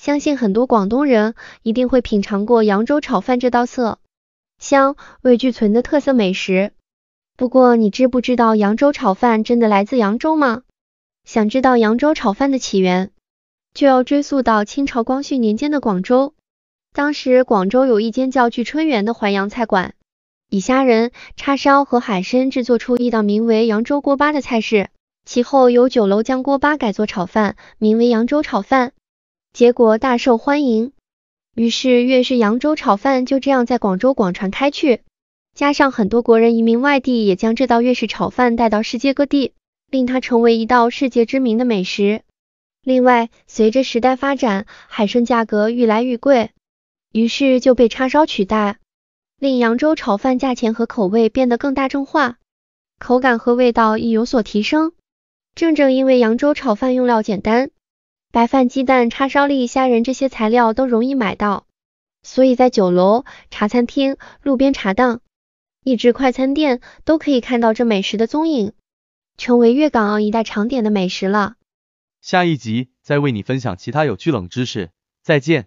相信很多广东人一定会品尝过扬州炒饭这道色、香、味俱存的特色美食。不过，你知不知道扬州炒饭真的来自扬州吗？想知道扬州炒饭的起源，就要追溯到清朝光绪年间的广州。当时广州有一间叫聚春园的淮扬菜馆，以虾仁、叉烧和海参制作出一道名为扬州锅巴的菜式，其后由酒楼将锅巴改做炒饭，名为扬州炒饭。结果大受欢迎，于是粤式扬州炒饭就这样在广州广传开去。加上很多国人移民外地，也将这道粤式炒饭带到世界各地，令它成为一道世界知名的美食。另外，随着时代发展，海参价格愈来愈贵，于是就被叉烧取代，令扬州炒饭价钱和口味变得更大众化，口感和味道亦有所提升。正正因为扬州炒饭用料简单。白饭、鸡蛋、叉烧粒、虾仁这些材料都容易买到，所以在酒楼、茶餐厅、路边茶档、一至快餐店，都可以看到这美食的踪影，成为粤港澳一带常点的美食了。下一集再为你分享其他有趣冷知识，再见。